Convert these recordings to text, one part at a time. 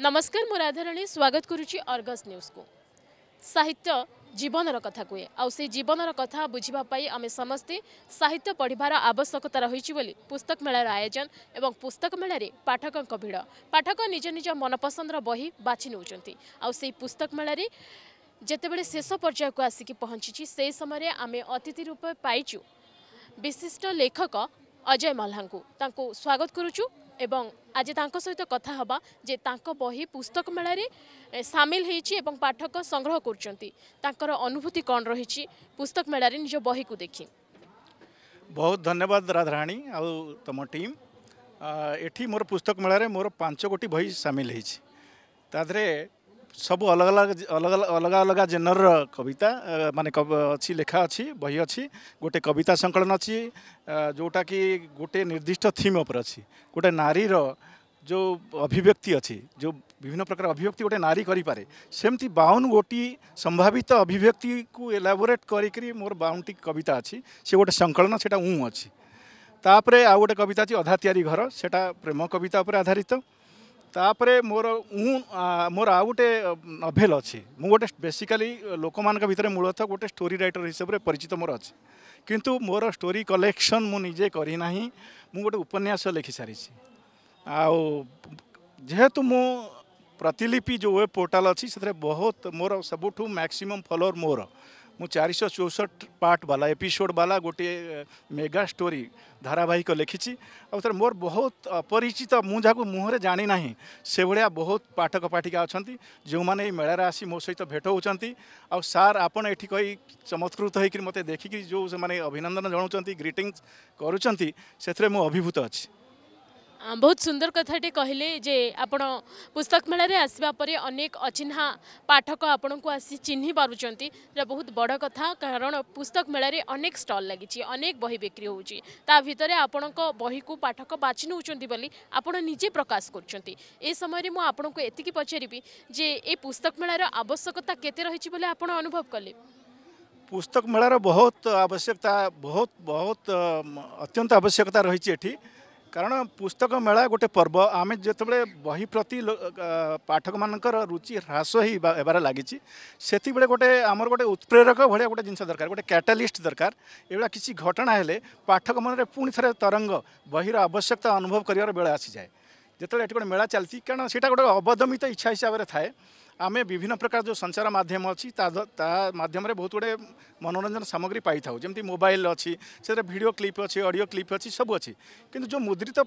नमस्कार म राधाराणी स्वागत गरुचि अर्गस न्यूज को साहित्य जीवन र कथा आउँ जीवन र कथा बुझिप साहित्य पढिबार आवश्यकता पुस्तक पुस्तकम आयोजन एवं पुस्तक मेारे पाठकको भिड पाठक निज निज मनपसन्द र बहि बाँउँछ आउँ पुस्तक मेला जतिबेला शेष पर्यायको आसिक पहचिस सही समय आमे अतिथि रूप पाछु विशिष्ट लेखक अजय मल्ला स्वागत गरुछु এবং আজ তা সহ কথা হওয়া যে তাঁর বহি পুস্তক মেলার সামিল হয়েছি এবং পাঠক সংগ্রহ করছেন তাঁর অনুভূতি কণ রয়েছে পুস্তক মেলার নিজ বহিকু দেখি বহু ধন্যবাদ রাধারাণী আম টিম এটি ଏଠି পুস্তক ପୁସ୍ତକ ମେଳାରେ পাঁচ গোটি ଗୋଟି সামিল হয়েছি ହେଇଛି ସବୁ ଅଲଗା ଅଲଗା ଅଲଗା ଅଲଗା ଜେନର୍ର କବିତା ମାନେ ଅଛି ଲେଖା ଅଛି ବହି ଅଛି ଗୋଟେ କବିତା ସଂକଳନ ଅଛି ଯେଉଁଟାକି ଗୋଟେ ନିର୍ଦ୍ଦିଷ୍ଟ ଥିମ୍ ଉପରେ ଅଛି ଗୋଟେ ନାରୀର ଯେଉଁ ଅଭିବ୍ୟକ୍ତି ଅଛି ଯେଉଁ ବିଭିନ୍ନ ପ୍ରକାର ଅଭିବ୍ୟକ୍ତି ଗୋଟେ ନାରୀ କରିପାରେ ସେମିତି ବାଉନ୍ ଗୋଟି ସମ୍ଭାବିତ ଅଭିବ୍ୟକ୍ତିକୁ ଏଲାବୋରେଟ୍ କରିକି ମୋର ବାଉନ୍ଟି କବିତା ଅଛି ସେ ଗୋଟେ ସଂକଳନ ସେଇଟା ଉଁ ଅଛି ତାପରେ ଆଉ ଗୋଟେ କବିତା ଅଛି ଅଧା ତିଆରି ଘର ସେଇଟା ପ୍ରେମ କବିତା ଉପରେ ଆଧାରିତ ତାପରେ ମୋର ମୁଁ ମୋର ଆଉ ଗୋଟେ ନଭେଲ ଅଛି ମୁଁ ଗୋଟେ ବେସିକାଲି ଲୋକମାନଙ୍କ ଭିତରେ ମୂଳତଃ ଗୋଟେ ଷ୍ଟୋରି ରାଇଟର ହିସାବରେ ପରିଚିତ ମୋର ଅଛି କିନ୍ତୁ ମୋର ଷ୍ଟୋରି କଲେକ୍ସନ୍ ମୁଁ ନିଜେ କରିନାହିଁ ମୁଁ ଗୋଟେ ଉପନ୍ୟାସ ଲେଖିସାରିଛି ଆଉ ଯେହେତୁ ମୁଁ ପ୍ରତିଲିପି ଯେଉଁ ୱେବ୍ ପୋର୍ଟାଲ୍ ଅଛି ସେଥିରେ ବହୁତ ମୋର ସବୁଠୁ ମ୍ୟାକ୍ସିମମ୍ ଫଲୋଅର୍ ମୋର ମୁଁ ଚାରିଶହ ଚଉଷଠ ପାର୍ଟ ବାଲା ଏପିସୋଡ଼ ବାଲା ଗୋଟିଏ ମେଗା ଷ୍ଟୋରି ଧାରାବାହିକ ଲେଖିଛି ଆଉ ସାର୍ ମୋର ବହୁତ ଅପରିଚିତ ମୁଁ ଯାହାକୁ ମୁହଁରେ ଜାଣିନାହିଁ ସେଭଳିଆ ବହୁତ ପାଠକ ପାଠିକା ଅଛନ୍ତି ଯେଉଁମାନେ ଏଇ ମେଳାରେ ଆସି ମୋ ସହିତ ଭେଟ ହେଉଛନ୍ତି ଆଉ ସାର୍ ଆପଣ ଏଠି କହି ଚମତ୍କୃତ ହେଇକରି ମୋତେ ଦେଖିକି ଯେଉଁ ସେମାନେ ଅଭିନନ୍ଦନ ଜଣାଉଛନ୍ତି ଗ୍ରିଟିଙ୍ଗସ୍ କରୁଛନ୍ତି ସେଥିରେ ମୁଁ ଅଭିଭୂତ ଅଛି बहुत सुंदर कथाटे कहले जे आपण पुस्तक मेल आसवापर अनेक अचिन्हा पाठक आपण को आसी चिन्ह पार्टी बहुत बड़ कथा कारण पुस्तक मेल अनेक स्टल लगी बही बिक्री होता भितर आपण बही को पाठक बाचि नौली आपे प्रकाश कर समय आपण को जे पचारे पुस्तक मेलार आवश्यकता के अनुभव कले पुस्तक मेलार बहुत आवश्यकता बहुत बहुत अत्यंत आवश्यकता रही କାରଣ ପୁସ୍ତକ ମେଳା ଗୋଟେ ପର୍ବ ଆମେ ଯେତେବେଳେ ବହି ପ୍ରତି ପାଠକମାନଙ୍କର ରୁଚି ହ୍ରାସ ହେବାରେ ଲାଗିଛି ସେତିକିବେଳେ ଗୋଟେ ଆମର ଗୋଟେ ଉତ୍ପ୍ରେରକ ଭଳିଆ ଗୋଟେ ଜିନିଷ ଦରକାର ଗୋଟେ କ୍ୟାଟାଲିଷ୍ଟ ଦରକାର ଏଭଳିଆ କିଛି ଘଟଣା ହେଲେ ପାଠକ ମନରେ ପୁଣି ଥରେ ତରଙ୍ଗ ବହିର ଆବଶ୍ୟକତା ଅନୁଭବ କରିବାର ବେଳ ଆସିଯାଏ ଯେତେବେଳେ ଏଠି ଗୋଟେ ମେଳା ଚାଲିଛି କାରଣ ସେଇଟା ଗୋଟେ ଅବଦମିତ ଇଚ୍ଛା ହିସାବରେ ଥାଏ ଆମେ ବିଭିନ୍ନ ପ୍ରକାର ଯେଉଁ ସଞ୍ଚାର ମାଧ୍ୟମ ଅଛି ତା ତା ମାଧ୍ୟମରେ ବହୁତ ଗୁଡ଼ିଏ ମନୋରଞ୍ଜନ ସାମଗ୍ରୀ ପାଇଥାଉ ଯେମିତି ମୋବାଇଲ ଅଛି ସେଥିରେ ଭିଡ଼ିଓ କ୍ଲିପ୍ ଅଛି ଅଡ଼ିଓ କ୍ଲିପ୍ ଅଛି ସବୁ ଅଛି କିନ୍ତୁ ଯେଉଁ ମୁଦ୍ରିତ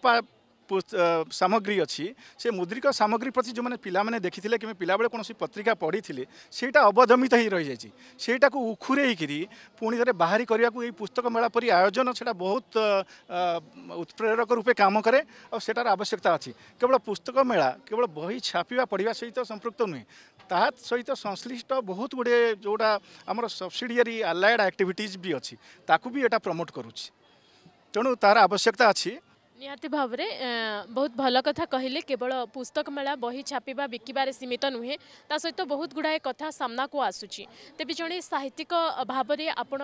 ସାମଗ୍ରୀ ଅଛି ସେ ମୁଦ୍ରିକ ସାମଗ୍ରୀ ପ୍ରତି ଯେଉଁମାନେ ପିଲାମାନେ ଦେଖିଥିଲେ କିମ୍ବା ପିଲାବେଳେ କୌଣସି ପତ୍ରିକା ପଢ଼ିଥିଲେ ସେଇଟା ଅବଦମିତ ହୋଇ ରହିଯାଇଛି ସେଇଟାକୁ ଉଖୁରେଇକିରି ପୁଣି ଥରେ ବାହାରି କରିବାକୁ ଏଇ ପୁସ୍ତକ ମେଳା ପରି ଆୟୋଜନ ସେଇଟା ବହୁତ ଉତ୍ପ୍ରେରକ ରୂପେ କାମ କରେ ଆଉ ସେଟାର ଆବଶ୍ୟକତା ଅଛି କେବଳ ପୁସ୍ତକ ମେଳା କେବଳ ବହି ଛାପିବା ପଢ଼ିବା ସହିତ ସମ୍ପୃକ୍ତ ନୁହେଁ ତା ସହିତ ସଂଶ୍ଳିଷ୍ଟ ବହୁତ ଗୁଡ଼ିଏ ଯେଉଁଟା ଆମର ସବସିଡ଼ିଆରୀ ଆଲାଏଡ଼୍ ଆକ୍ଟିଭିଟିଜ୍ ବି ଅଛି ତାକୁ ବି ଏଇଟା ପ୍ରମୋଟ୍ କରୁଛି ତେଣୁ ତାର ଆବଶ୍ୟକତା ଅଛି निहाती भाव में बहुत भल कथा कहले केवल पुस्तक मेला बही छापा बिकवर सीमित नुहे ता सहित तो बहुत गुड़ाए कथा सामना को आसूची तेबी जड़े साहित्यिक भाव आपण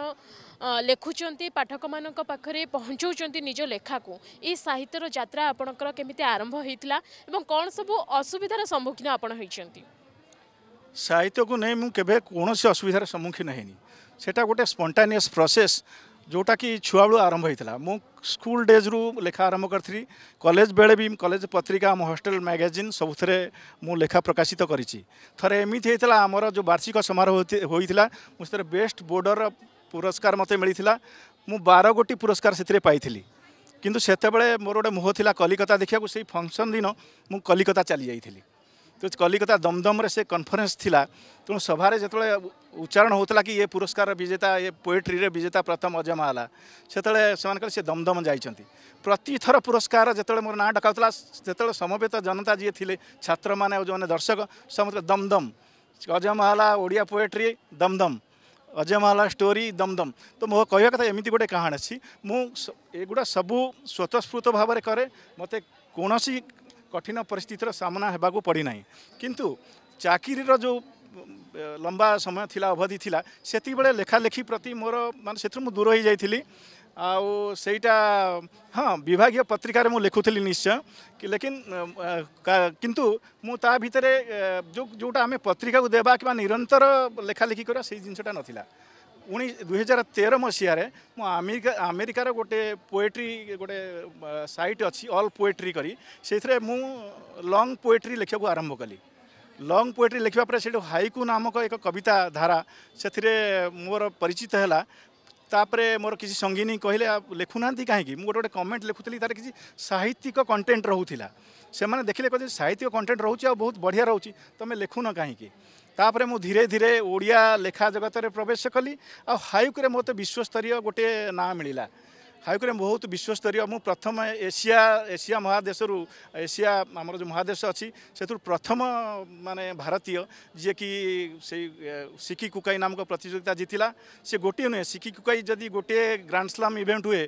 लिखुं पाठक मानते पहुँचाऊँ निज लेखा ये साहित्यर जित्रा आपणकर कमी आरंभ होता और कौन सब असुविधार सम्मुखीन आपत साहित्य को नहीं मुझे कौन से असुविधार सम्मुखीन है सेटा गोटे स्पंटानिअस प्रोसेस ଯେଉଁଟାକି ଛୁଆବେଳୁ ଆରମ୍ଭ ହୋଇଥିଲା ମୁଁ ସ୍କୁଲ ଡେଜ୍ରୁ ଲେଖା ଆରମ୍ଭ କରିଥିଲି କଲେଜ ବେଳେ ବି କଲେଜ ପତ୍ରିକା ଆମ ହଷ୍ଟେଲ ମ୍ୟାଗାଜିନ୍ ସବୁଥିରେ ମୁଁ ଲେଖା ପ୍ରକାଶିତ କରିଛି ଥରେ ଏମିତି ହେଇଥିଲା ଆମର ଯେଉଁ ବାର୍ଷିକ ସମାରୋହ ହୋଇଥିଲା ମୁଁ ସେଥିରେ ବେଷ୍ଟ ବୋର୍ଡ଼ର ପୁରସ୍କାର ମୋତେ ମିଳିଥିଲା ମୁଁ ବାର ଗୋଟି ପୁରସ୍କାର ସେଥିରେ ପାଇଥିଲି କିନ୍ତୁ ସେତେବେଳେ ମୋର ଗୋଟେ ମୋହ ଥିଲା କଲିକତା ଦେଖିବାକୁ ସେଇ ଫଙ୍କସନ୍ ଦିନ ମୁଁ କଲିକତା ଚାଲିଯାଇଥିଲି तो कलिकता दमदम से कन्फरेन्स थी तेणु सभार जो उच्चारण होता कि ये पुरस्कार विजेता ये पोएट्री विजेता प्रथम अजमाला है से सी दमदम जाती प्रति थर पुरस्कार जो मोर ना डकाउला जो जनता जी थे छात्र मैंने जो मैंने दर्शक समस्त मतलब दमदम अजमहला ओडिया पोएट्री दमदम अजमहला स्टोरी दमदम तो मो कह कथा एमती गोटे कहानी अच्छी मुगुड़ा सबू स्वतस्फूर्त भाव में कै मत कौन କଠିନ ପରିସ୍ଥିତିର ସାମ୍ନା ହେବାକୁ ପଡ଼ିନାହିଁ କିନ୍ତୁ ଚାକିରିର ଯେଉଁ ଲମ୍ବା ସମୟ ଥିଲା ଅବଧି ଥିଲା ସେତିକିବେଳେ ଲେଖାଲେଖି ପ୍ରତି ମୋର ମାନେ ସେଥିରୁ ମୁଁ ଦୂର ହୋଇଯାଇଥିଲି ଆଉ ସେଇଟା ହଁ ବିଭାଗୀୟ ପତ୍ରିକାରେ ମୁଁ ଲେଖୁଥିଲି ନିଶ୍ଚୟ ଲେକିନ୍ କିନ୍ତୁ ମୁଁ ତା ଭିତରେ ଯେଉଁ ଯେଉଁଟା ଆମେ ପତ୍ରିକାକୁ ଦେବା କିମ୍ବା ନିରନ୍ତର ଲେଖାଲେଖି କରିବା ସେଇ ଜିନିଷଟା ନଥିଲା दुई हजार तेर मसहार आमेरिका आमेरिकार गोटे पोएट्री गोटे सैट अच्छी अल पोएट्री करें लंग पोएट्री लिखा आरंभ कली लंग पोएट्री से हाइकु नामक एक कविता धारा से मोर परिचित है ତାପରେ ମୋର କିଛି ସଙ୍ଗିନୀ କହିଲେ ଲେଖୁନାହାନ୍ତି କାହିଁକି ମୁଁ ଗୋଟେ ଗୋଟେ କମେଣ୍ଟ ଲେଖୁଥିଲି ତା'ର କିଛି ସାହିତ୍ୟିକ କଣ୍ଟେଣ୍ଟ ରହୁଥିଲା ସେମାନେ ଦେଖିଲେ କହିଲେ ସାହିତ୍ୟିକ କଣ୍ଟେଣ୍ଟ ରହୁଛି ଆଉ ବହୁତ ବଢ଼ିଆ ରହୁଛି ତୁମେ ଲେଖୁନ କାହିଁକି ତାପରେ ମୁଁ ଧୀରେ ଧୀରେ ଓଡ଼ିଆ ଲେଖା ଜଗତରେ ପ୍ରବେଶ କଲି ଆଉ ହାଇକ୍ରେ ମୋତେ ବିଶ୍ୱସ୍ତରୀୟ ଗୋଟିଏ ନାଁ ମିଳିଲା ହାଇକରି ଆମେ ବହୁତ ବିଶ୍ୱସ୍ତରୀୟ ମୁଁ ପ୍ରଥମ ଏସିଆ ଏସିଆ ମହାଦେଶରୁ ଏସିଆ ଆମର ଯେଉଁ ମହାଦେଶ ଅଛି ସେଥିରୁ ପ୍ରଥମ ମାନେ ଭାରତୀୟ ଯିଏକି ସେଇ ସିକି କୁକାଇ ନାମକ ପ୍ରତିଯୋଗିତା ଜିତିଲା ସେ ଗୋଟିଏ ନୁହେଁ ସିକି କୁକାଇ ଯଦି ଗୋଟିଏ ଗ୍ରାଣ୍ଡସ୍ଲାମ୍ ଇଭେଣ୍ଟ ହୁଏ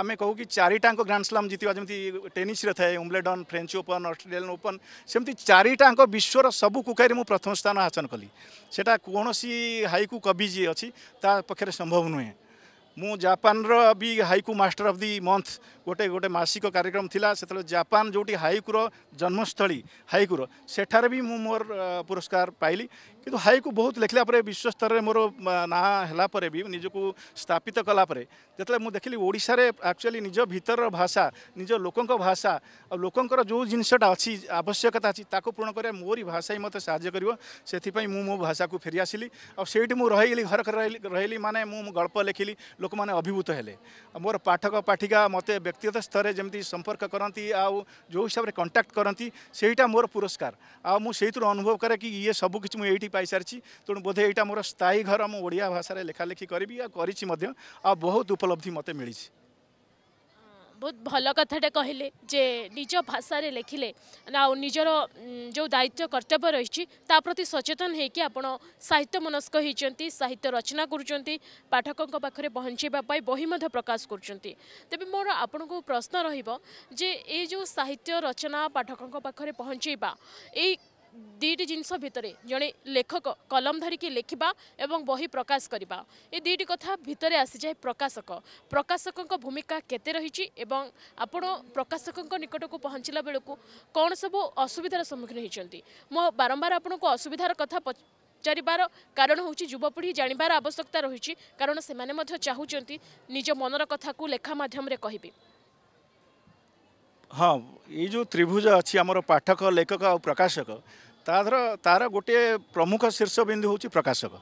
ଆମେ କହୁ କି ଚାରିଟାଙ୍କ ଗ୍ରାଣ୍ଡସ୍ଲାମ୍ ଜିତିବା ଯେମିତି ଟେନିସ୍ରେ ଥାଏ Wimbledon French Open Australian Open ସେମିତି ଚାରିଟାଙ୍କ ବିଶ୍ୱର ସବୁ କୁକାଇରେ ମୁଁ ପ୍ରଥମ ସ୍ଥାନ ହାସଲ କଲି ସେଇଟା କୌଣସି ହାଇକୁ କବି ଯିଏ ଅଛି ତା ପକ୍ଷରେ ସମ୍ଭବ ନୁହେଁ म जापान र haiku master of the month मासिक कार्यक्रम थात्त जापान जोटि हाइकुर जन्मस्थल हाइकुर मोर पुरस्कार पाइली कि हाई को बहुत लेखला विश्व स्तर में मोर ना हेलापर भी निजक स्थापित कलापर जिते मुझे देख ली ओडा एक्चुअली निज भितर भाषा निज लोक भाषा और लोकंर जो जिनसा अच्छी आवश्यकता अच्छी ताको पूरण कर मोरी भाषा ही मत साई मो भाषा को फेरी आसली आईटी मुझे रही घर रही मुझे गल्प लिखिली लोक मैंने अभिभूत है मोर पाठक पाठिका मत व्यक्तिगत स्तर जमी संपर्क करती आउ जो हिसाब से कंटाक्ट करती मोर पुरस्कार आई अनुभव कै कि ये सबकि পাইসারিছি তেণু বোধে এইটা মোর স্থায়ী ঘর মু ওড়িয়া ভাষায় লেখালেখি করবি আর করেছি বহুত উপলব্ধি মতো মিছে ବହୁତ ଭଲ କଥାଟା କହିଲେ ଯେ ନିଜ ଭାଷାରେ ଲେଖିଲେ ଆଉ ନିଜର ଯେଉଁ ଦାୟିତ୍ୱ କର୍ତ୍ତବ୍ୟ ରହିଛି ତା ପ୍ରତି ସଚେତନ ହେଇକି ଆପଣ ସାହିତ୍ୟ ମନସ୍କ ହେଇଛନ୍ତି ସାହିତ୍ୟ ରଚନା କରୁଛନ୍ତି ପାଠକଙ୍କ ପାଖରେ ପହଞ୍ଚାଇବା ପାଇଁ ବହି ମଧ୍ୟ ପ୍ରକାଶ କରୁଛନ୍ତି ତେବେ ମୋର ଆପଣଙ୍କୁ ପ୍ରଶ୍ନ ରହିବ ଯେ ଏଇ ଯେଉଁ ସାହିତ୍ୟ ରଚନା ପାଠକଙ୍କ ପାଖରେ ପହଞ୍ଚାଇବା ଏଇ ଦୁଇଟି ଜିନିଷ ଭିତରେ ଜଣେ ଲେଖକ କଲମ ଧରିକି ଲେଖିବା ଏବଂ ବହି ପ୍ରକାଶ କରିବା ଏ ଦୁଇଟି କଥା ଭିତରେ ଆସିଯାଏ ପ୍ରକାଶକ ପ୍ରକାଶକଙ୍କ ଭୂମିକା କେତେ ରହିଛି ଏବଂ ଆପଣ ପ୍ରକାଶକଙ୍କ ନିକଟକୁ ପହଞ୍ଚିଲା ବେଳକୁ କ'ଣ ସବୁ ଅସୁବିଧାର ସମ୍ମୁଖୀନ ହୋଇଛନ୍ତି ମୁଁ ବାରମ୍ବାର ଆପଣଙ୍କୁ ଅସୁବିଧାର କଥା ପଚାରିବାର କାରଣ ହେଉଛି ଯୁବପିଢ଼ି ଜାଣିବାର ଆବଶ୍ୟକତା ରହିଛି କାରଣ ସେମାନେ ମଧ୍ୟ ଚାହୁଁଛନ୍ତି ନିଜ ମନର କଥାକୁ ଲେଖା ମାଧ୍ୟମରେ କହିବେ ହଁ ଏଇ ଯେଉଁ ତ୍ରିଭୁଜ ଅଛି ଆମର ପାଠକ ଲେଖକ ଆଉ ପ୍ରକାଶକ ତା ଧର ତା'ର ଗୋଟିଏ ପ୍ରମୁଖ ଶୀର୍ଷ ବିନ୍ଦୁ ହେଉଛି ପ୍ରକାଶକ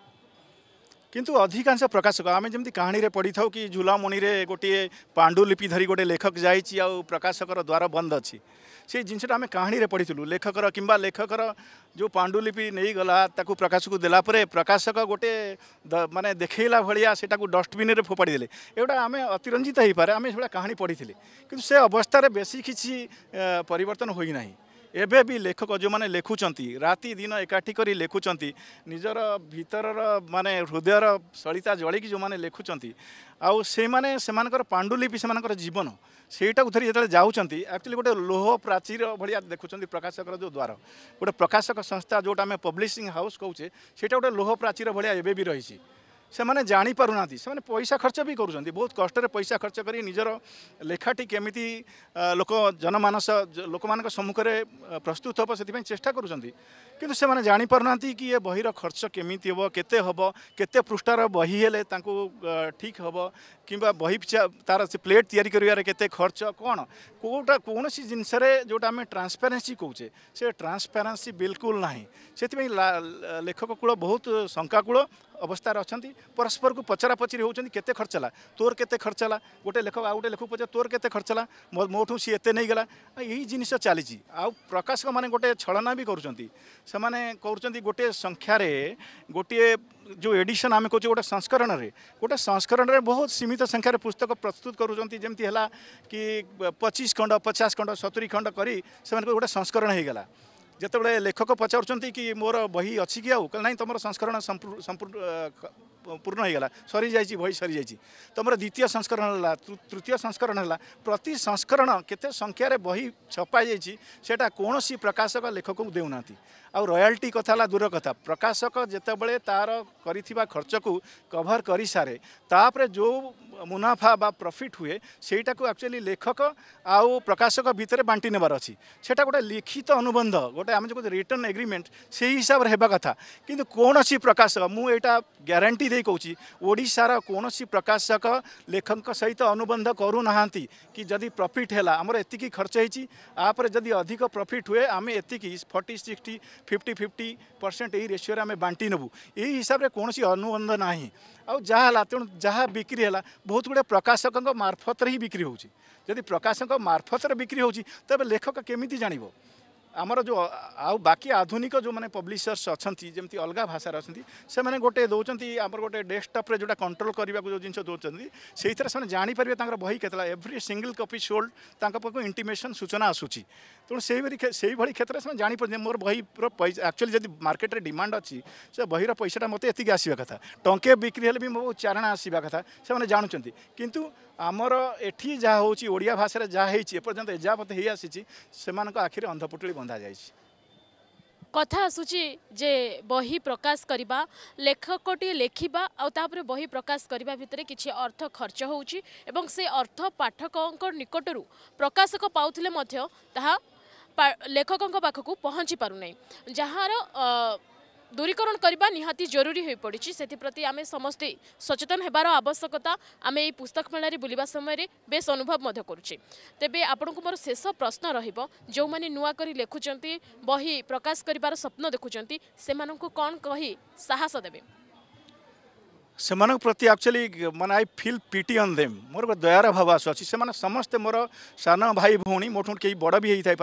किंतु अधिकांश प्रकाशक आम जमी कहानी पढ़ी था कि झूलामणि गोटे पांडुलिपि धरी गोटे लेखक जाइए आ प्रकाशकर द्वार बंद अच्छी से जिनटा आम कहानी पढ़ी लेखक कि लेखकर जो पांडुलिपि नहीं गला ताकू प्रकाश को देलापर प्रकाशक गोटे मानने देखला भाया से डस्टबिन में फोपाड़ी दे एगुटा आम अतिरंजित हो पारे आम से कहानी पढ़ी कि अवस्था बेस किसी परिवर्तन होना ଏବେ ବି ଲେଖକ ଯେଉଁମାନେ ଲେଖୁଛନ୍ତି ରାତି ଦିନ ଏକାଠି କରି ଲେଖୁଛନ୍ତି ନିଜର ଭିତରର ମାନେ ହୃଦୟର ସଳିତା ଜଳିକି ଯେଉଁମାନେ ଲେଖୁଛନ୍ତି ଆଉ ସେମାନେ ସେମାନଙ୍କର ପାଣ୍ଡୁଲିପି ସେମାନଙ୍କର ଜୀବନ ସେଇଟାକୁ ଧରି ଯେତେବେଳେ ଯାଉଛନ୍ତି ଆକ୍ଚୁଆଲି ଗୋଟେ ଲୋହ ପ୍ରାଚୀର ଭଳିଆ ଦେଖୁଛନ୍ତି ପ୍ରକାଶକର ଯେଉଁ ଦ୍ୱାର ଗୋଟେ ପ୍ରକାଶକ ସଂସ୍ଥା ଯେଉଁଟା ଆମେ ପବ୍ଲିସିଂ ହାଉସ୍ କହୁଛେ ସେଇଟା ଗୋଟେ ଲୋହ ପ୍ରାଚୀର ଭଳିଆ ଏବେ ବି ରହିଛି त्यो से पर्ना पैसा खर्चबि बहुत कष्टले पैसा खर्च गरि निजर लेखाटी केमिति लोक जनमानस लोक सम्मुखे प्रस्तुत हे सेष्टान्त जापि कि ए बहिरो खर्च केमि हे केत पृष्ठार बही हेले र बहिले ठिक हे कही तार प्लेट तयारी गरेर केते खर्च कन्टा कौँसि जिनिसर जोटा ट्रान्सप्यारान्सी के ट्रान्सप्यारान्सी बेलकुल नै सिपिङ ला लेखक बहुत शङ्काकुल अवस्था अहिले ପରସ୍ପରକୁ ପଚରା ପଚରି ହେଉଛନ୍ତି କେତେ ଖର୍ଚ୍ଚ ହେଲା ତୋର କେତେ ଖର୍ଚ୍ଚ ହେଲା ଗୋଟେ ଲେଖକ ଆଉ ଗୋଟେ ଲେଖକ ପଚାର ତୋର କେତେ ଖର୍ଚ୍ଚ ହେଲା ମୋଠୁ ସିଏ ଏତେ ନେଇଗଲା ଏଇ ଜିନିଷ ଚାଲିଛି ଆଉ ପ୍ରକାଶକମାନେ ଗୋଟେ ଛଳନା ବି କରୁଛନ୍ତି ସେମାନେ କରୁଛନ୍ତି ଗୋଟିଏ ସଂଖ୍ୟାରେ ଗୋଟିଏ ଯେଉଁ ଏଡ଼ିସନ୍ ଆମେ କହୁଛେ ଗୋଟେ ସଂସ୍କରଣରେ ଗୋଟେ ସଂସ୍କରଣରେ ବହୁତ ସୀମିତ ସଂଖ୍ୟାରେ ପୁସ୍ତକ ପ୍ରସ୍ତୁତ କରୁଛନ୍ତି ଯେମିତି ହେଲା କି ପଚିଶ ଖଣ୍ଡ ପଚାଶ ଖଣ୍ଡ ସତୁରି ଖଣ୍ଡ କରି ସେମାନଙ୍କୁ ଗୋଟେ ସଂସ୍କରଣ ହୋଇଗଲା ଯେତେବେଳେ ଲେଖକ ପଚାରୁଛନ୍ତି କି ମୋର ବହି ଅଛି କି ଆଉ କହିଲେ ନାହିଁ ତୁମର ସଂସ୍କରଣ ସମ୍ପୂର୍ଣ୍ଣ ପୂର୍ଣ୍ଣ ହୋଇଗଲା ସରିଯାଇଛି ବହି ସରିଯାଇଛି ତୁମର ଦ୍ୱିତୀୟ ସଂସ୍କରଣ ହେଲା ତୃତୀୟ ସଂସ୍କରଣ ହେଲା ପ୍ରତି ସଂସ୍କରଣ କେତେ ସଂଖ୍ୟାରେ ବହି ଛପାଯାଇଛି ସେଇଟା କୌଣସି ପ୍ରକାଶକ ଲେଖକଙ୍କୁ ଦେଉନାହାନ୍ତି ଆଉ ରୟାଲିଟି କଥା ହେଲା ଦୂର କଥା ପ୍ରକାଶକ ଯେତେବେଳେ ତାର କରିଥିବା ଖର୍ଚ୍ଚକୁ କଭର କରିସାରେ ତାପରେ ଯେଉଁ ମୁନାଫା ବା ପ୍ରଫିଟ୍ ହୁଏ ସେଇଟାକୁ ଆକ୍ଚୁଆଲି ଲେଖକ ଆଉ ପ୍ରକାଶକ ଭିତରେ ବାଣ୍ଟି ନେବାର ଅଛି ସେଇଟା ଗୋଟେ ଲିଖିତ ଅନୁବନ୍ଧ ଗୋଟେ ଆମେ ଯେଉଁ ରିଟର୍ନ ଏଗ୍ରିମେଣ୍ଟ ସେଇ ହିସାବରେ ହେବା କଥା କିନ୍ତୁ କୌଣସି ପ୍ରକାଶକ ମୁଁ ଏଇଟା ଗ୍ୟାରେଣ୍ଟି ଦେଇ କହୁଛି ଓଡ଼ିଶାର କୌଣସି ପ୍ରକାଶକ ଲେଖକଙ୍କ ସହିତ ଅନୁବନ୍ଧ କରୁନାହାନ୍ତି କି ଯଦି ପ୍ରଫିଟ୍ ହେଲା ଆମର ଏତିକି ଖର୍ଚ୍ଚ ହେଇଛି ଆପରେ ଯଦି ଅଧିକ ପ୍ରଫିଟ୍ ହୁଏ ଆମେ ଏତିକି forty sixty fifty fifty percent यही रेसीओ आम बांटि नबू यही हिसाब से कौन अनुबंध ना आउ जहाँ तेणु जहाँ बिक्री है बहुत गुड़े प्रकाशक मार्फतर ही बिक्री होदी प्रकाशक मार्फतर बिक्री हो तब लेखक केमी जानव आमर जो आउ बाकी आधुनिक जो मैले पब्लिसर्स अहिले अलगा भाषा अस्ति गएन गएर डेक्कटप्रे जोटा कन्ट्रोल गरेको जिस देउसारसँग जाने पारे तर बहि केभ्री सिंगल कपि सोल्ड तपाईँको इन्टिमेसन सूचना आसु तेत्रै जाने पर्छ महिरो मार्केट आक्चुली मर्केट्रे डिमान्ड से बहिरो पैसाटा मते यतिकि आस्या कथा टङे बिक्री हो चारणा आस जाँदु ଆମର ଏଠି ଯାହା ହେଉଛି ଓଡ଼ିଆ ଭାଷାରେ ଯାହା ହେଇଛି ଏପର୍ଯ୍ୟନ୍ତ ଏଯାବତ ହେଇଆସିଛି ସେମାନଙ୍କ ଆଖିରେ ଅନ୍ଧପୁଟୁଳି ବନ୍ଧା ଯାଇଛି କଥା ଆସୁଛି ଯେ ବହି ପ୍ରକାଶ କରିବା ଲେଖକଟିଏ ଲେଖିବା ଆଉ ତାପରେ ବହି ପ୍ରକାଶ କରିବା ଭିତରେ କିଛି ଅର୍ଥ ଖର୍ଚ୍ଚ ହେଉଛି ଏବଂ ସେ ଅର୍ଥ ପାଠକଙ୍କ ନିକଟରୁ ପ୍ରକାଶକ ପାଉଥିଲେ ମଧ୍ୟ ତାହା ଲେଖକଙ୍କ ପାଖକୁ ପହଞ୍ଚି ପାରୁନାହିଁ ଯାହାର ଦୂରୀକରଣ କରିବା ନିହାତି ଜରୁରୀ ହୋଇପଡ଼ିଛି ସେଥିପ୍ରତି ଆମେ ସମସ୍ତେ ସଚେତନ ହେବାର ଆବଶ୍ୟକତା ଆମେ ଏହି ପୁସ୍ତକ ମେଳାରେ ବୁଲିବା ସମୟରେ ବେଶ ଅନୁଭବ ମଧ୍ୟ କରୁଛି ତେବେ ଆପଣଙ୍କୁ ମୋର ଶେଷ ପ୍ରଶ୍ନ ରହିବ ଯେଉଁମାନେ ନୂଆ କରି ଲେଖୁଛନ୍ତି ବହି ପ୍ରକାଶ କରିବାର ସ୍ୱପ୍ନ ଦେଖୁଛନ୍ତି ସେମାନଙ୍କୁ କ'ଣ କହି ସାହସ ଦେବେ सेमानक प्रति एक्चुअली म आई फिल पिटी अन् देम मोर दयार भव आसो अस् समे मोर सान भाइ भउ मो केही बडबि है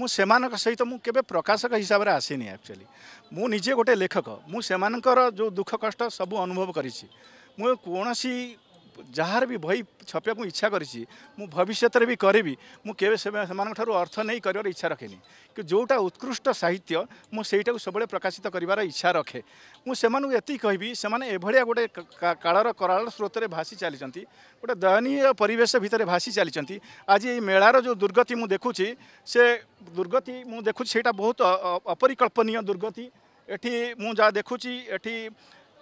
म सहित म केही प्रकाशक हिसाबले आसेन एक्चुअली मजे गोटे लेखक म जो दुख कष्ट सब अनुभव गरि ଯାହାର ବି ବହି ଛପିବାକୁ ଇଚ୍ଛା କରିଛି ମୁଁ ଭବିଷ୍ୟତରେ ବି କରିବି ମୁଁ କେବେ ସେମାନଙ୍କଠାରୁ ଅର୍ଥ ନେଇ କରିବାର ଇଚ୍ଛା ରଖେନି କି ଯେଉଁଟା ଉତ୍କୃଷ୍ଟ ସାହିତ୍ୟ ମୁଁ ସେଇଟାକୁ ସବୁବେଳେ ପ୍ରକାଶିତ କରିବାର ଇଚ୍ଛା ରଖେ ମୁଁ ସେମାନଙ୍କୁ ଏତିକି କହିବି ସେମାନେ ଏଭଳିଆ ଗୋଟେ କାଳର କରାଳ ସ୍ରୋତରେ ଭାସି ଚାଲିଛନ୍ତି ଗୋଟେ ଦୟନୀୟ ପରିବେଶ ଭିତରେ ଭାସି ଚାଲିଛନ୍ତି ଆଜି ଏଇ ମେଳାର ଯେଉଁ ଦୁର୍ଗତି ମୁଁ ଦେଖୁଛି ସେ ଦୁର୍ଗତି ମୁଁ ଦେଖୁଛି ସେଇଟା ବହୁତ ଅପରିକଳ୍ପନୀୟ ଦୁର୍ଗତି ଏଠି ମୁଁ ଯାହା ଦେଖୁଛି ଏଠି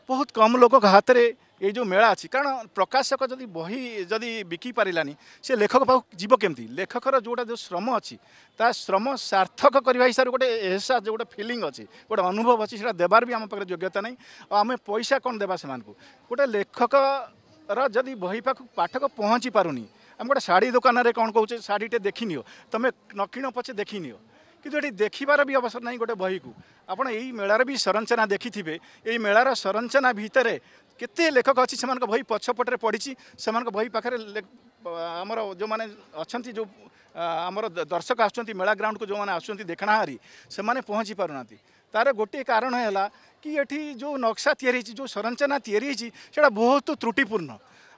ବହୁତ କମ୍ ଲୋକଙ୍କ ହାତରେ ଏଇ ଯେଉଁ ମେଳା ଅଛି କାରଣ ପ୍ରକାଶକ ଯଦି ବହି ଯଦି ବିକି ପାରିଲାନି ସେ ଲେଖକ ପାଖକୁ ଯିବ କେମିତି ଲେଖକର ଯେଉଁଟା ଯେଉଁ ଶ୍ରମ ଅଛି ତା ଶ୍ରମ ସାର୍ଥକ କରିବା ହିସାବରେ ଗୋଟେ ଏହସାସ ଗୋଟେ ଫିଲିଂ ଅଛି ଗୋଟେ ଅନୁଭବ ଅଛି ସେଇଟା ଦେବାର ବି ଆମ ପାଖରେ ଯୋଗ୍ୟତା ନାହିଁ ଆଉ ଆମେ ପଇସା କ'ଣ ଦେବା ସେମାନଙ୍କୁ ଗୋଟେ ଲେଖକର ଯଦି ବହି ପାଖକୁ ପାଠକ ପହଞ୍ଚି ପାରୁନି ଆମେ ଗୋଟେ ଶାଢ଼ୀ ଦୋକାନରେ କ'ଣ କହୁଛେ ଶାଢ଼ୀଟେ ଦେଖିନିଅ ତୁମେ ନକିଣ ପଛେ ଦେଖିନିଅ କିନ୍ତୁ ଏଠି ଦେଖିବାର ବି ଅବସର ନାହିଁ ଗୋଟେ ବହିକୁ ଆପଣ ଏଇ ମେଳାର ବି ସଂରଚନା ଦେଖିଥିବେ ଏଇ ମେଳାର ସଂରଚନା ଭିତରେ କେତେ ଲେଖକ ଅଛି ସେମାନଙ୍କ ବହି ପଛପଟରେ ପଡ଼ିଛି ସେମାନଙ୍କ ବହି ପାଖରେ ଆମର ଯେଉଁମାନେ ଅଛନ୍ତି ଯେଉଁ ଆମର ଦର୍ଶକ ଆସୁଛନ୍ତି ମେଳା ଗ୍ରାଉଣ୍ଡକୁ ଯେଉଁମାନେ ଆସୁଛନ୍ତି ଦେଖଣାହାରୀ ସେମାନେ ପହଞ୍ଚି ପାରୁନାହାନ୍ତି ତାର ଗୋଟିଏ କାରଣ ହେଲା କି ଏଠି ଯେଉଁ ନକ୍ସା ତିଆରି ହେଇଛି ଯେଉଁ ସଂରଚନା ତିଆରି ହେଇଛି ସେଇଟା ବହୁତ ତ୍ରୁଟିପୂର୍ଣ୍ଣ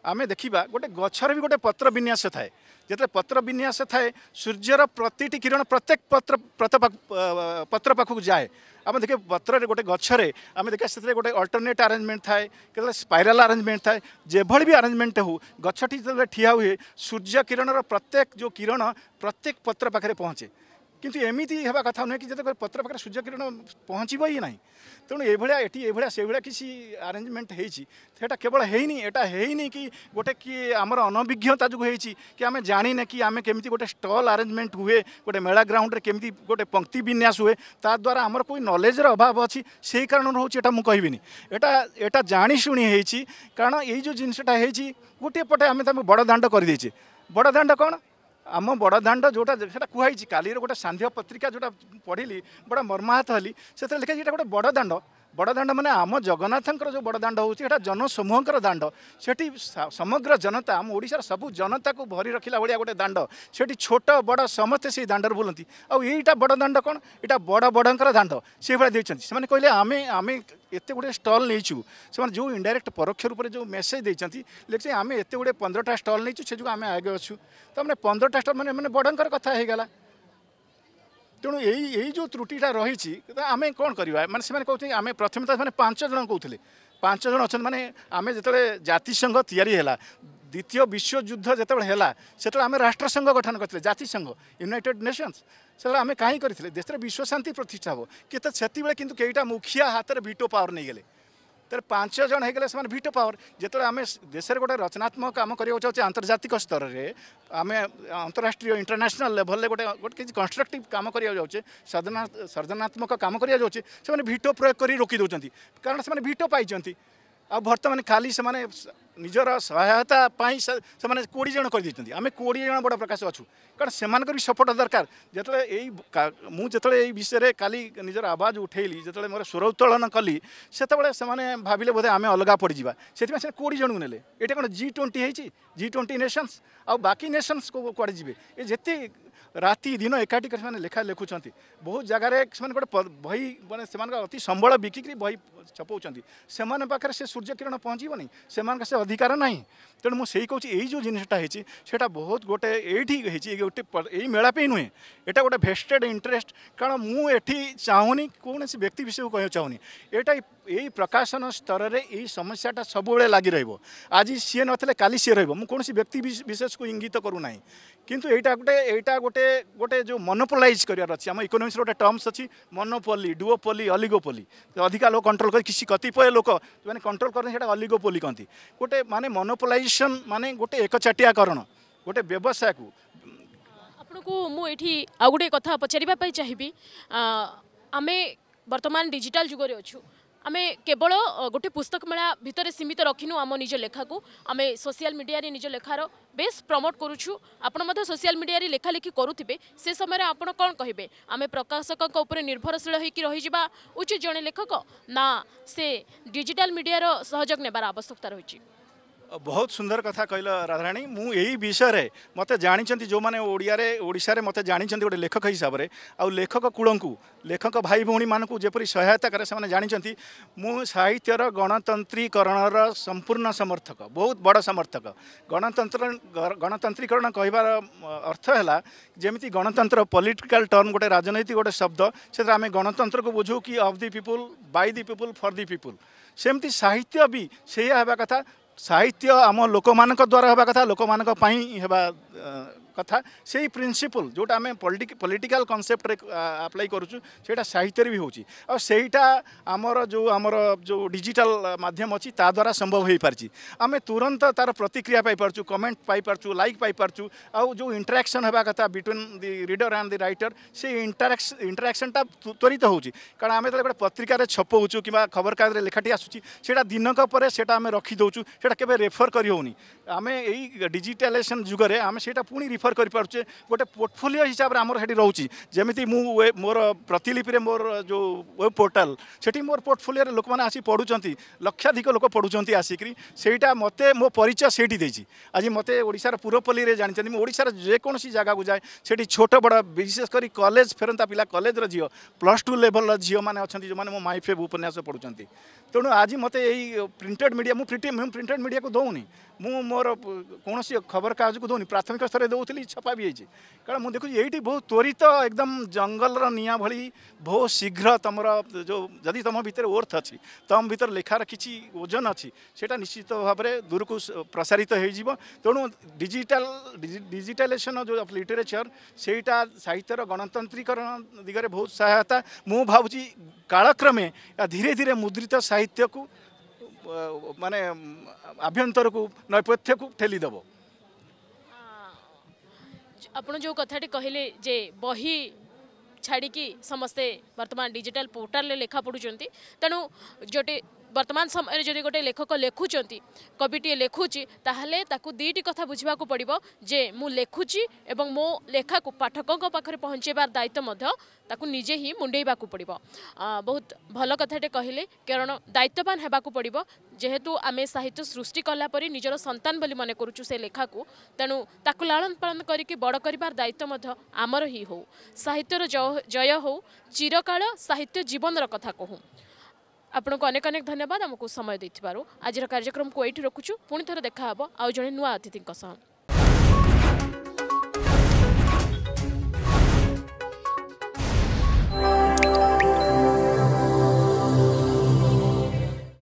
आम देखा गोटे गचर भी गोटे पत्र विन्यास थाए जिते पत्र विन्यास थाए सूर्यर प्रति किरण प्रत्येक पत्र पत्र पाखक जाए आम देखिए पत्र गोटे गचरे आम देखा से गोटे अल्टरनेट आरेजमेंट थाए के स्पाइराल आरेजमेंट थाए जेभଳି भी आरेजमेंट हो गछटी जो ठिया हुए सूर्य किरण प्रत्येक जो किरण प्रत्येक पत्र पाखे पहुँचे কিন্তু ଏମିତି ହେବା କଥା ନୁହେଁ କି ଯେତେବେଳେ ପତ୍ର ପାଖରେ ସୂର୍ଯ୍ୟକିରଣ ପହଞ୍ଚିବ ହିଁ ନାହିଁ ତେଣୁ ଏଭଳିଆ ଏଠି ଏଭଳିଆ ସେଭଳିଆ କିଛି ଆରେଞ୍ଜମେଣ୍ଟ ହେଇଛି ସେଇଟା କେବଳ ହେଇନି ଏଇଟା ହେଇନି କି ଗୋଟେ କିଏ ଆମର ଅନଭିଜ୍ଞତା ଯୋଗୁଁ ହେଇଛି କି ଆମେ ଜାଣିନେ କି ଆମେ କେମିତି ଗୋଟେ ଷ୍ଟଲ୍ ଆରେଞ୍ଜମେଣ୍ଟ ହୁଏ ଗୋଟେ ମେଳା ଗ୍ରାଉଣ୍ଡରେ କେମିତି ଗୋଟେ ପଙ୍କ୍ତି ବିନ୍ୟାସ ହୁଏ ତାଦ୍ୱାରା ଆମର કોઈ ନଲେଜର ଅଭାବ ଅଛି ସେଇ କାରଣରୁ ହେଉଛି ଏଇଟା ମୁଁ କହିବିନି ଏଇଟା ଏଇଟା ଜାଣିଶୁଣି ହେଇଛି କାରଣ ଏଇ ଯେଉଁ ଜିନିଷଟା ହେଇଛି ଗୋଟିଏ ପଟେ ଆମେ ତାକୁ ବଡ଼ ଦାଣ୍ଡ କରିଦେଇଛେ ବଡ଼ ଦାଣ୍ଡ କ'ଣ अमा बडा डाण्ड जोटा से कुहाई छि काली रो पत्रिका जोटा पढिली बडा मर्मात हली सेते लेखे छि एटा गोटा बडा बड दान्ड मगन्नाथको जो बड दाड्ड हौटा जनसमूहको दाण्ड सठी समग्र जनता आम ओडा सबै जनताको भरिर भाइ गए दाण्ड सि छोट बड से दाण्डर भुल आउँटा बड दाण्ड कन् एउटा बड बड् दाण्ड सियाँ आमे आमे एु जो मेसेज दिन्छ लेख्छ अब ए पन्ध्रटा स्टल नछु त्यो आम आगेँ त पन्ध्रटा स्टल म बड् कथा ᱛᱮᱱᱚ ეही ეही जो त्रुटिটা রহিছি ত আমে કોણ କରିবা মানে সিমানে কওছি আমে প্ৰথমতে মানে পাঁচজন কওতলে পাঁচজন আছেন মানে আমে যেতিয়া জাতি সংঘ তৈয়াৰি হলা দ্বিতীয় বিশ্বযুদ্ধ যেতিয়া হলা সেতে আমে ৰাষ্ট্ৰসংঘ গঠন কৰিলে জাতি সংঘ ইউনাইটেড নেশন্স সেতে আমে काई কৰিছিলে দেসৰ বিশ্বশান্তি প্ৰতিষ্ঠা হব কেতিয়া চেতিবে কিতু কেইটা মুখিয়া হাতৰ ভেটো পাৱৰ নে গলে ତେଣୁ ପାଞ୍ଚ ଜଣ ହେଇଗଲେ ସେମାନେ ଭିଟୋ ପାୱାର ଯେତେବେଳେ ଆମେ ଦେଶରେ ଗୋଟେ ରଚନାତ୍ମକ କାମ କରିବାକୁ ଚାହୁଁଛେ ଆନ୍ତର୍ଜାତିକ ସ୍ତରରେ ଆମେ ଅନ୍ତରାଷ୍ଟ୍ରୀୟ ଇଣ୍ଟରନ୍ୟାସନାଲ୍ ଲେଭଲରେ ଗୋଟେ ଗୋଟେ କିଛି କନଷ୍ଟ୍ରକ୍ଟିଭ୍ କାମ କରିବାକୁ ଯାଉଛେ ସର୍ଜନା ସର୍ଜନାତ୍ମକ କାମ କରିବାକୁ ଯାଉଛେ ସେମାନେ ଭିଟୋ ପ୍ରୟୋଗ କରି ରୋକି ଦେଉଛନ୍ତି କାରଣ ସେମାନେ ଭିଟୋ ପାଇଛନ୍ତି বর্তমানে খালি সে নিজের সহায়তা সে কোড়ি জন করে দিয়েছেন আমি কোড়ি জন বড় প্রকাশ অছু কারণ সে সপোর্ট দরকার যেত এই মু যেত এই বিষয়ে কালি নিজের আওয়াজ উঠেলি যেত মোট স্বর উত্তোলন কলি সেতবে সে ভাবিলে বোধে আমি অলগা পড়িযা সেপা সে কোড়ি জনক নেলে এটা কোণ জি টোয়েন্টি হয়েছি জি টোয়েন্টি নেসনস আকি নেসনস কুয়াড়ে যাবে এ যেতে ରାତି ଦିନ ଏକାଠି କରି ସେମାନେ ଲେଖା ଲେଖୁଛନ୍ତି ବହୁତ ଜାଗାରେ ସେମାନେ ଗୋଟେ ବହି ମାନେ ସେମାନଙ୍କ ଅତି ସମ୍ବଳ ବିକିକରି ବହି ଛପଉଛନ୍ତି ସେମାନଙ୍କ ପାଖରେ ସେ ସୂର୍ଯ୍ୟକିରଣ ପହଞ୍ଚିବନି ସେମାନଙ୍କ ସେ ଅଧିକାର ନାହିଁ ତେଣୁ ମୁଁ ସେଇ କହୁଛି ଏଇ ଯେଉଁ ଜିନିଷଟା ହେଇଛି ସେଇଟା ବହୁତ ଗୋଟେ ଏଇଠି ହେଇଛି ଗୋଟେ ଏଇ ମେଳା ପାଇଁ ନୁହେଁ ଏଇଟା ଗୋଟେ ଭେଷ୍ଟେଡ଼ ଇଣ୍ଟରେଷ୍ଟ କାରଣ ମୁଁ ଏଠି ଚାହୁଁନି କୌଣସି ବ୍ୟକ୍ତି ବିଷୟକୁ କହିବାକୁ ଚାହୁଁନି ଏଇଟା ଏଇ ପ୍ରକାଶନ ସ୍ତରରେ ଏଇ ସମସ୍ୟାଟା ସବୁବେଳେ ଲାଗି ରହିବ ଆଜି ସିଏ ନଥିଲେ କାଲି ସିଏ ରହିବ ମୁଁ କୌଣସି ବ୍ୟକ୍ତି ବିଶେଷକୁ ଇଙ୍ଗିତ କରୁନାହିଁ କିନ୍ତୁ ଏଇଟା ଗୋଟେ ଏଇଟା ଗୋଟେ गोटे जो मोनोपोलाइज करार अच्छी आम इकोनोमिक्स गोटे टर्म्स अच्छी मनोपोली डुओपोली अलिगोपोली अधिका लोक कंट्रोल कर किसी कतिपय लोक जो मैंने कंट्रोल करते अलिगोपोली कहते गोटे मानते मोनोपोलाइजेसन मानने गोटे एकचाटियाकरण गोटे व्यवसाय को ଆପଣଙ୍କୁ ମୁଁ ଏଠି ଆଉ ଗୋଟେ କଥା ପଚାରିବା ପାଇଁ ଚାହିଁବି ଆମେ ବର୍ତ୍ତମାନ ଡିଜିଟାଲ ଆମେ କେବଳ ଗୋଟେ ପୁସ୍ତକ ମେଳା ଭିତରେ ସୀମିତ ରଖିନୁ ଆମ ନିଜ ଲେଖାକୁ ଆମେ ସୋସିଆଲ ମିଡ଼ିଆରେ ନିଜ ଲେଖାର ବେଶ୍ ପ୍ରମୋଟ କରୁଛୁ ଆପଣ ମଧ୍ୟ ସୋସିଆଲ ମିଡ଼ିଆରେ ଲେଖାଲେଖି କରୁଥିବେ ସେ ସମୟରେ ଆପଣ କ'ଣ କହିବେ ଆମେ ପ୍ରକାଶକଙ୍କ ଉପରେ ନିର୍ଭରଶୀଳ ହୋଇକି ରହିଯିବା ଉଚିତ ଜଣେ ଲେଖକ ନା ସେ ଡିଜିଟାଲ ମିଡ଼ିଆର ସହଯୋଗ ନେବାର ଆବଶ୍ୟକତା ରହିଛି बहुत सुंदर कथा कहल राधाराणी मु यही विषय रे मते जानी जो मैंने ओडिया रे ओडिशा रे मते जानी गोटे लेखक हिसाब से आखक कूल को लेखक भाई भौणी मानक सहायता करे से जानी मु साहित्यर गणतंत्रीकरण संपूर्ण समर्थक बहुत बड़ समर्थक गणतंत्र गणतंत्रीकरण कहबार अर्थ है जमी गणतंत्र पॉलिटिकल टर्म गोटे राजनीति गोटे शब्द से आम गणतंत्र को बुझू कि of the people by the people for the people सेमती साहित्य भी से कथा ସାହିତ୍ୟ ଆମ ଲୋକମାନଙ୍କ ଦ୍ୱାରା ହେବା କଥା ଲୋକମାନଙ୍କ ପାଇଁ ହେବା कथा से ही प्रिंसिपल जो आम पलिटिक पॉलिटिकल कनसेप्ट आप्लाई करूटा साहित्य भी होटा आमर जो आम जो डिजिटल मध्यम अच्छी ताद्वारा संभव हो पार्टी आम तुरंत तार प्रतिक्रियापु कमेंट पाइपु लाइक पाइपु आउ जो इंटराक्शन होगा कथा between the reader and the writer से इंटराक्स इंटराक्शनटा त्वरित हो कारण आम जो गोटे पत्रिकार छपू कि खबरकज लेखाटी आसा दिनक रखिदेटा केफर करहनी आम यही डिजिटालेसन जुगे आम সেটা পুঁ রিফর করে গোটে পোর্টফোলিও হিসাবে আমার সেটি রয়েছে যেমি মু মোর প্রতিলিপিরে মোর যে ওয়েব পোর্টাল সেটি মোর পোর্টফোলিওরে লোক মানে আসি পড়ুছেন লক্ষাধিক লোক পড়ুছেন আসিকি সেইটা মতো মো পরিচয় সেইটি দিয়েছি আজ মতো ওড়শার পুরপল্লীরে জাঁচান মু ওড়শার যেকোন জায়গাকে যায় সেটি ছোট বড় বিশেষ করে কলেজ ফেরন্তা পিলা কলেজর ঝিও প্লস টু লেভেলর ঝিও মানে অনেক যে মো মাই ফেব উপন্যাস পড়ুছেন ତେଣୁ ଆଜି ମୋତେ ଏଇ ପ୍ରିଣ୍ଟେଡ୍ ମିଡ଼ିଆ ମୁଁ ମୁଁ ପ୍ରିଣ୍ଟେଡ୍ ମିଡ଼ିଆକୁ ଦେଉନି ମୁଁ ମୋର କୌଣସି ଖବରକାଗଜକୁ ଦେଉନି ପ୍ରାଥମିକ ସ୍ତରରେ ଦେଉଥିଲି ଛପା ବି ହେଇଛି କାରଣ ମୁଁ ଦେଖୁଛି ଏଇଠି ବହୁତ ତ୍ୱରିତ ଏକଦମ ଜଙ୍ଗଲର ନିଆଁ ଭଳି ବହୁତ ଶୀଘ୍ର ତୁମର ଯେଉଁ ଯଦି ତୁମ ଭିତରେ ଓର୍ଥ ଅଛି ତୁମ ଭିତରେ ଲେଖାର କିଛି ଓଜନ ଅଛି ସେଇଟା ନିଶ୍ଚିତ ଭାବରେ ଦୂରକୁ ପ୍ରସାରିତ ହେଇଯିବ ତେଣୁ ଡିଜିଟାଲ ଡିଜିଟାଲାଇଜେସନ୍ ଯେଉଁ ଅଫ୍ ଲିଟରେଚର ସେଇଟା ସାହିତ୍ୟର ଗଣତାନ୍ତ୍ରିକରଣ ଦିଗରେ ବହୁତ ସହାୟତା ମୁଁ ଭାବୁଛି କାଳକ୍ରମେ ଧୀରେ ଧୀରେ ମୁଦ୍ରିତ ସାହିତ୍ୟ ସାହିତ୍ୟକୁ ମାନେ ଆଭ୍ୟନ୍ତରକୁ ନୈପଥ୍ୟକୁ ଠେଲିଦେବ ଆପଣ ଯେଉଁ କଥାଟି କହିଲେ ଯେ ବହି ଛାଡ଼ିକି ସମସ୍ତେ ବର୍ତ୍ତମାନ ଡିଜିଟାଲ ପୋର୍ଟାଲରେ ଲେଖା ପଢ଼ୁଛନ୍ତି ତେଣୁ ଯେଉଁଟି ବର୍ତ୍ତମାନ ସମୟରେ ଯଦି ଗୋଟେ ଲେଖକ ଲେଖୁଛନ୍ତି କବିଟିଏ ଲେଖୁଛି ତାହେଲେ ତାକୁ ଦୁଇଟି କଥା ବୁଝିବାକୁ ପଡ଼ିବ ଯେ ମୁଁ ଲେଖୁଛି ଏବଂ ମୋ ଲେଖାକୁ ପାଠକଙ୍କ ପାଖରେ ପହଞ୍ଚାଇବାର ଦାୟିତ୍ୱ ମଧ୍ୟ ତାକୁ ନିଜେ ହିଁ ମୁଣ୍ଡେଇବାକୁ ପଡ଼ିବ ବହୁତ ଭଲ କଥାଟେ କହିଲେ କାରଣ ଦାୟିତ୍ୱବାନ ହେବାକୁ ପଡ଼ିବ ଯେହେତୁ ଆମେ ସାହିତ୍ୟ ସୃଷ୍ଟି କଲା ପରେ ନିଜର ସନ୍ତାନ ବୋଲି ମନେ କରୁଛୁ ସେ ଲେଖାକୁ ତେଣୁ ତାକୁ ଲାଳନ ପାଳନ କରିକି ବଡ଼ କରିବାର ଦାୟିତ୍ୱ ମଧ୍ୟ ଆମର ହିଁ ହେଉ ସାହିତ୍ୟର ଜୟ ହେଉ ଚିରକାଳ ସାହିତ୍ୟ ଜୀବନର କଥା କହୁଁ आउँको अनेक अनेक धन्यवाद आमको समय दिमी रोकु पुनिथ देखाहे आउने नू अतिथिको सह